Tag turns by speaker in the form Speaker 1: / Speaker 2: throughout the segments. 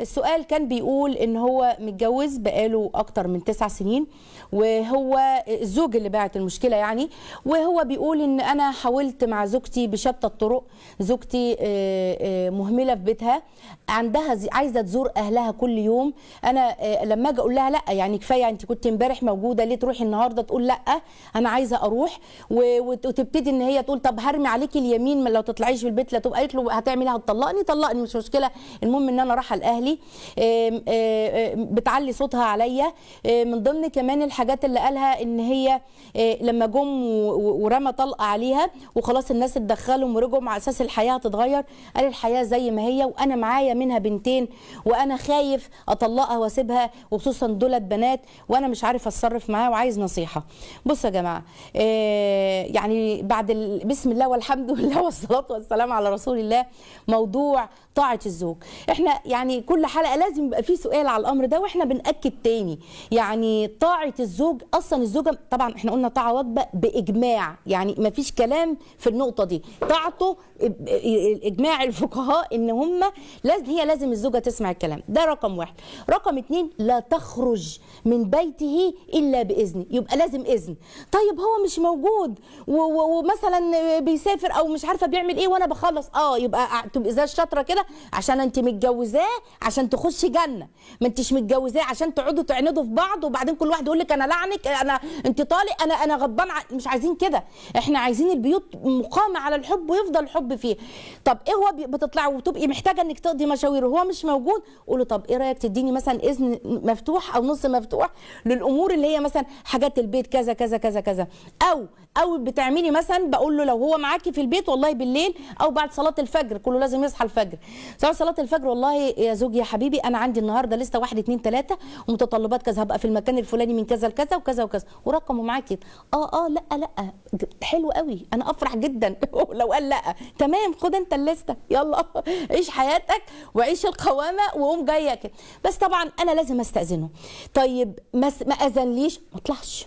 Speaker 1: السؤال كان بيقول ان هو متجوز بقاله اكتر من تسع سنين وهو الزوج اللي بعت المشكله يعني وهو بيقول ان انا حاولت مع زوجتي بشتى الطرق زوجتي آه، آه، مهمله في بيتها عندها عايزه تزور اهلها كل يوم انا آه، لما اجي اقول لها لا يعني كفايه انت كنت امبارح موجوده ليه تروحي النهارده تقول لا انا عايزه اروح وتبتدي ان هي تقول طب هرمي عليكي اليمين لو تطلعيش في البيت لا تبقى قالت له هتعملي إيه؟ هتطلقني طلقني مش مشكله المهم ان انا رايحه الاهل اهلي بتعلي صوتها عليا من ضمن كمان الحاجات اللي قالها ان هي لما جم ورمى طلقه عليها وخلاص الناس اتدخلوا ورجعوا على اساس الحياه هتتغير قال الحياه زي ما هي وانا معايا منها بنتين وانا خايف اطلقها واسيبها وخصوصا دولت بنات وانا مش عارف اتصرف معاها وعايز نصيحه بصوا يا جماعه يعني بعد بسم الله والحمد لله والصلاه والسلام على رسول الله موضوع طاعه الزوج احنا يعني كل كل حلقه لازم يبقى في سؤال على الامر ده واحنا بناكد تاني يعني طاعه الزوج اصلا الزوجه طبعا احنا قلنا طاعه واجبه باجماع يعني ما فيش كلام في النقطه دي طاعته اجماع الفقهاء ان هم لازم هي لازم الزوجه تسمع الكلام ده رقم واحد رقم اتنين لا تخرج من بيته الا باذن يبقى لازم اذن طيب هو مش موجود ومثلا بيسافر او مش عارفه بيعمل ايه وانا بخلص اه يبقى تبقى زي الشطره كده عشان انت متجوزاه عشان تخشي جنه ما انتش متجوزاه عشان تقعدوا تعندوا في بعض وبعدين كل واحد يقول لك انا لعنك انا انت طالق انا انا غضبان مش عايزين كده احنا عايزين البيوت مقامه على الحب ويفضل الحب فيها طب ايه هو بتطلعي وتبقي محتاجه انك تقضي مشاوير وهو مش موجود قول له طب ايه رايك تديني مثلا اذن مفتوح او نص مفتوح للامور اللي هي مثلا حاجات البيت كذا كذا كذا كذا او او بتعملي مثلا بقول له لو هو معاكي في البيت والله بالليل او بعد صلاه الفجر كله لازم يصحى الفجر صلاه الفجر والله يا زوجي يا حبيبي انا عندي النهارده لسه واحد اتنين تلاته ومتطلبات كذا هبقى في المكان الفلاني من كذا لكذا وكذا وكذا ورقمه معاه كده اه اه لا لا حلو قوي انا افرح جدا لو قال لا تمام خد انت الليسته يلا عيش حياتك وعيش القوامه وقوم جايه كده بس طبعا انا لازم استاذنه طيب ما ما اذنليش ما اطلعش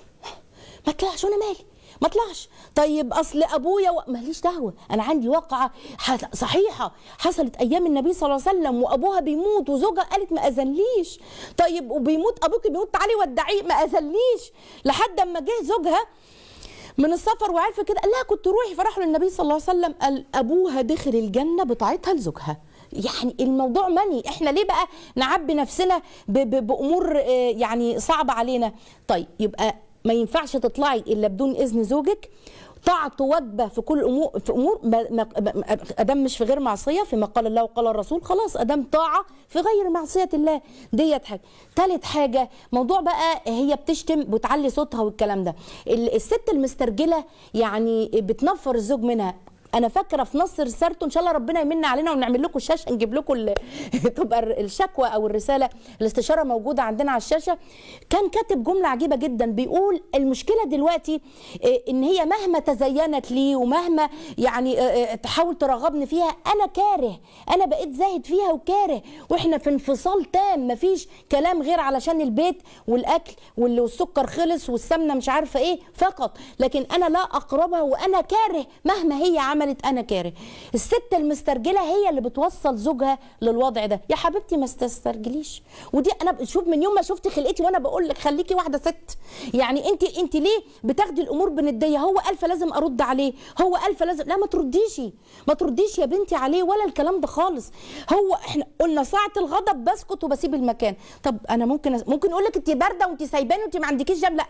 Speaker 1: ما اطلعش وانا مالي ما طلعش طيب اصل ابويا و... ماليش دعوه انا عندي واقعه ح... صحيحه حصلت ايام النبي صلى الله عليه وسلم وابوها بيموت وزوجها قالت ما اذنليش طيب وبيموت ابوك بيموت تعالي ودعيه ما اذنليش لحد اما جه زوجها من السفر وعرف كده لا كنت روحي فراح للنبي صلى الله عليه وسلم قال ابوها دخل الجنه بتاعتها لزوجها يعني الموضوع مني احنا ليه بقى نعبي نفسنا بامور آه، يعني صعبه علينا طيب يبقى ما ينفعش تطلعي الا بدون اذن زوجك طاعته وجبه في كل امور في امور ادم مش في غير معصيه فيما قال الله وقال الرسول خلاص ادم طاعه في غير معصيه الله ديت حاجه ثالث حاجه موضوع بقى هي بتشتم بتعلي صوتها والكلام ده الست المسترجله يعني بتنفر الزوج منها انا فاكره في نصر رسالته ان شاء الله ربنا يمن علينا ونعمل لكم الشاشه نجيب لكم تبقى الشكوى او الرساله الاستشاره موجوده عندنا على الشاشه كان كاتب جمله عجيبه جدا بيقول المشكله دلوقتي آه، ان هي مهما تزينت لي ومهما يعني آه، آه، تحاول ترغبني فيها انا كاره انا بقيت زاهد فيها وكاره واحنا في انفصال تام مفيش كلام غير علشان البيت والاكل واللي والسكر خلص والسمنه مش عارفه ايه فقط لكن انا لا اقربها وانا كاره مهما هي عملت كانت انا كاره الست المسترجله هي اللي بتوصل زوجها للوضع ده يا حبيبتي ما تسترجليش ودي انا شوف من يوم ما شفت خلقتي وانا بقول لك خليكي واحده ست يعني انت انت ليه بتاخدي الامور بنديه هو الف لازم ارد عليه هو الف لازم لا ما ترديش ما ترديش يا بنتي عليه ولا الكلام ده خالص هو احنا قلنا ساعه الغضب بسكت وبسيب المكان طب انا ممكن أس... ممكن اقول لك انت بارده وانت سايباني وانت ما عندكيش جنب لا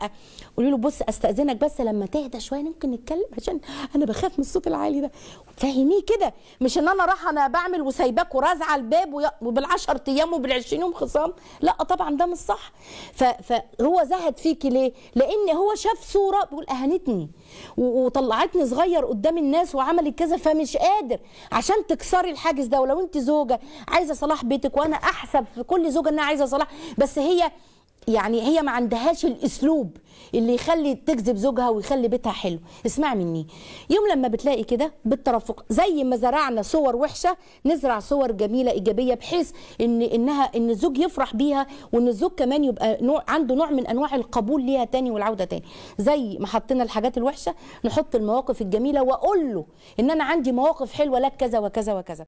Speaker 1: قولي له بص استاذنك بس لما تهدى شويه ممكن نتكلم عشان انا بخاف من الصوت العالي ايه ده فهميه كده مش ان انا راح انا بعمل وسايباك ورازع الباب وبال10 ايام وبال20 يوم خصام لا طبعا ده مش صح فهو زهد فيكي ليه لان هو شاف صوره بيقول اهنتني وطلعتني صغير قدام الناس وعملت كذا فمش قادر عشان تكسري الحاجز ده ولو انت زوجه عايزه صلاح بيتك وانا احسب في كل زوجه انها عايزه صلاح بس هي يعني هي ما عندهاش الاسلوب اللي يخلي تجذب زوجها ويخلي بيتها حلو اسمع مني يوم لما بتلاقي كده بالترفق زي ما زرعنا صور وحشه نزرع صور جميله ايجابيه بحيث ان انها ان الزوج يفرح بيها وان الزوج كمان يبقى نوع عنده نوع من انواع القبول ليها تاني والعوده تاني زي ما حطينا الحاجات الوحشه نحط المواقف الجميله واقول له ان انا عندي مواقف حلوه لك كذا وكذا وكذا